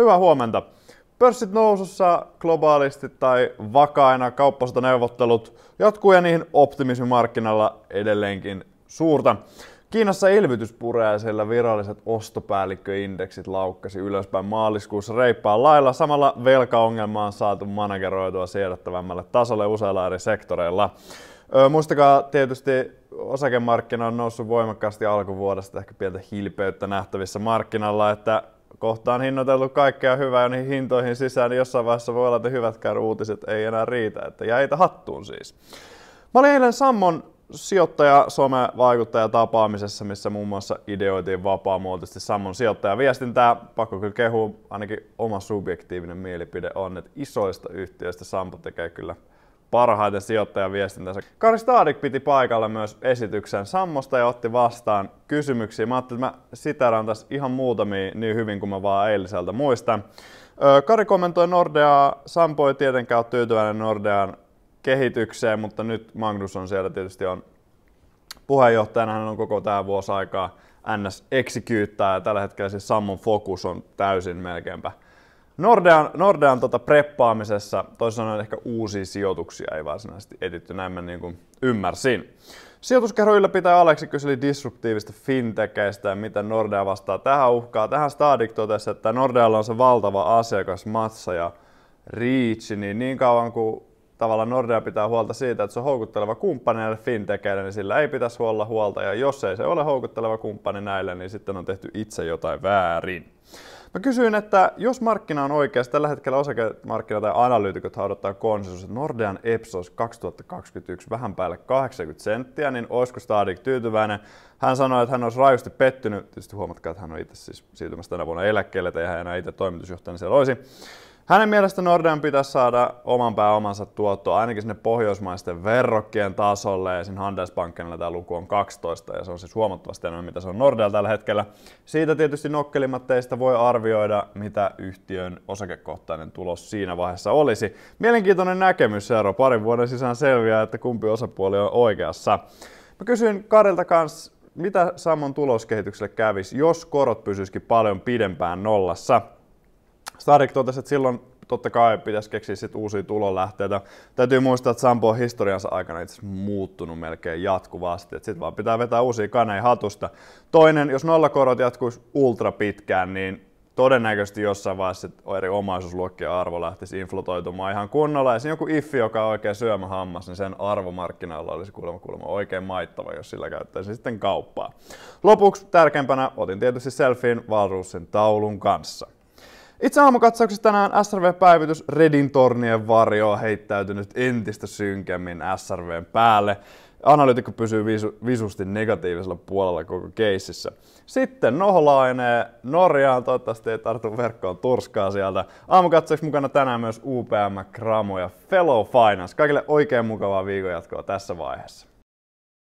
Hyvää huomenta. Pörssit nousussa globaalisti tai vakaina, neuvottelut jatkuu ja niihin optimismi edelleenkin suurta. Kiinassa elvytys puree, sillä viralliset ostopäällikköindeksit laukkasi ylöspäin maaliskuussa reippaan lailla. Samalla velkaongelma on saatu manageroitua siedettävämmälle tasolle useilla eri sektoreilla. Öö, muistakaa tietysti osakemarkkina on noussut voimakkaasti alkuvuodesta, ehkä pientä hilpeyttä nähtävissä markkinalla, että kohta on hinnoiteltu kaikkea hyvää niin hintoihin sisään, niin jossain vaiheessa voi olla, että hyvätkään uutiset ei enää riitä, että jäitä hattuun siis. Mä olin eilen Sammon sijoittaja some vaikuttaja tapaamisessa, missä muun muassa ideoitiin vapaamuotoisesti Sammon sijoittajaviestintää. Pakko kyllä kehua, ainakin oma subjektiivinen mielipide on, että isoista yhtiöistä Sampo tekee kyllä parhaiten sijoittajaviestintänsä. Kari Stadik piti paikalla myös esityksen Sammosta ja otti vastaan kysymyksiä. Mä ajattelin, että mä siteraan tässä ihan muutamia niin hyvin kuin mä vaan eiliseltä muistan. Kari kommentoi Nordeaa. Sampo ei tietenkään ole tyytyväinen Nordean kehitykseen, mutta nyt Magnus on siellä tietysti on puheenjohtajana. Hän on koko tämä vuosi aikaa NS executää ja tällä hetkellä siis Sammon fokus on täysin melkeinpä – Nordean, Nordean tota preppaamisessa toisin sanoen ehkä uusia sijoituksia ei varsinaisesti etitty, näin mä niin kuin ymmärsin. Sijoituskerho ylläpitää Aleksi kyseli disruptiivista fintekeistä ja miten Nordea vastaa tähän uhkaa. Tähän Stadik totesi, että Nordealla on se valtava asiakasmassa ja reach, niin niin kauan kuin tavallaan Nordea pitää huolta siitä, että se on houkutteleva kumppani näille fintekeille, niin sillä ei pitäisi huolla huolta. Ja jos ei se ole houkutteleva kumppani näille, niin sitten on tehty itse jotain väärin. Mä kysyin, että jos markkina on oikeassa, siis tällä hetkellä osakemarkkina tai analyytikot haudattaa konsensus, että Nordean Epsos 2021 vähän päälle 80 senttiä, niin olisiko Stadik tyytyväinen? Hän sanoi, että hän olisi rajusti pettynyt. Tietysti huomatkaa, että hän on itse siis siirtymässä tänä vuonna eläkkeelle, että hän enää itse toimitusjohtajana siellä olisi. Hänen mielestä Nordean pitäisi saada oman pääomansa tuotto ainakin sinne pohjoismaisten verrokkien tasolle ja siinä Handelsbankenilla tämä luku on 12 ja se on siis huomattavasti enemmän mitä se on Nordealla tällä hetkellä. Siitä tietysti nokkelimmat teistä voi arvioida, mitä yhtiön osakekohtainen tulos siinä vaiheessa olisi. Mielenkiintoinen näkemys, Eero. Parin vuoden sisään selviää, että kumpi osapuoli on oikeassa. Mä kysyin Karilta kanssa, mitä Samon tuloskehitykselle kävisi, jos korot pysyisikin paljon pidempään nollassa. Starik totesi, että silloin totta kai pitäisi keksiä sit uusia tulonlähteitä. Täytyy muistaa, että Sampo on historiansa aikana itse muuttunut melkein jatkuvasti. Sitten vaan pitää vetää uusia kaneja hatusta. Toinen, jos nollakorot jatkuisi ultra pitkään, niin todennäköisesti jossain vaiheessa eri omaisuusluokkien arvo lähtisi inflatoitumaan ihan kunnolla. Ja joku iffi, joka on oikein syömähammas, niin sen arvomarkkinoilla olisi kuulemma, kuulemma oikein maittava, jos sillä käyttäisi sitten kauppaa. Lopuksi tärkeimpänä otin tietysti selfien Valrussin taulun kanssa. Itse aamukatsauksessa tänään SRV-päivitys Redin tornien varjo on heittäytynyt entistä synkemmin SRVn päälle. Analytikko pysyy visu, visusti negatiivisella puolella koko keississä. Sitten Noholainen Norjaan, toivottavasti ei tartu verkkoon turskaa sieltä. Aamukatsauksessa mukana tänään myös UPM, Kramo ja Fellow Finance. Kaikille oikein mukavaa viikonjatkoa jatkoa tässä vaiheessa.